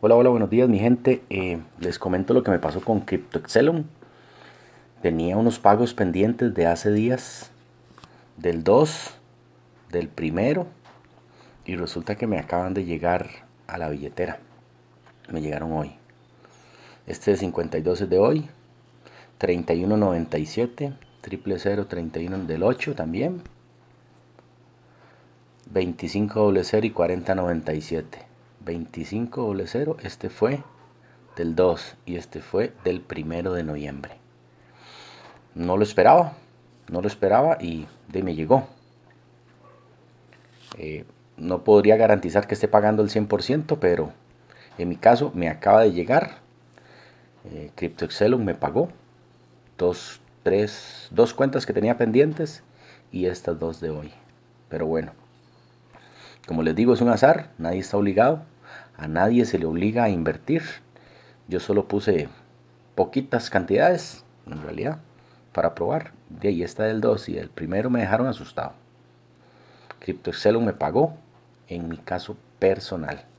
Hola, hola, buenos días mi gente. Eh, les comento lo que me pasó con CryptoExcelum. Tenía unos pagos pendientes de hace días, del 2, del primero, y resulta que me acaban de llegar a la billetera. Me llegaron hoy. Este de 52 es de hoy, 3197, 31 del 8 también, 0 y 4097. 25 cero, este fue del 2 y este fue del 1 de noviembre. No lo esperaba, no lo esperaba y de me llegó. Eh, no podría garantizar que esté pagando el 100%, pero en mi caso me acaba de llegar. Eh, me pagó dos, tres, dos cuentas que tenía pendientes y estas dos de hoy. Pero bueno, como les digo, es un azar, nadie está obligado. A nadie se le obliga a invertir. Yo solo puse poquitas cantidades, en realidad, para probar. De ahí está el 2 y el primero me dejaron asustado. CryptoExcel me pagó en mi caso personal.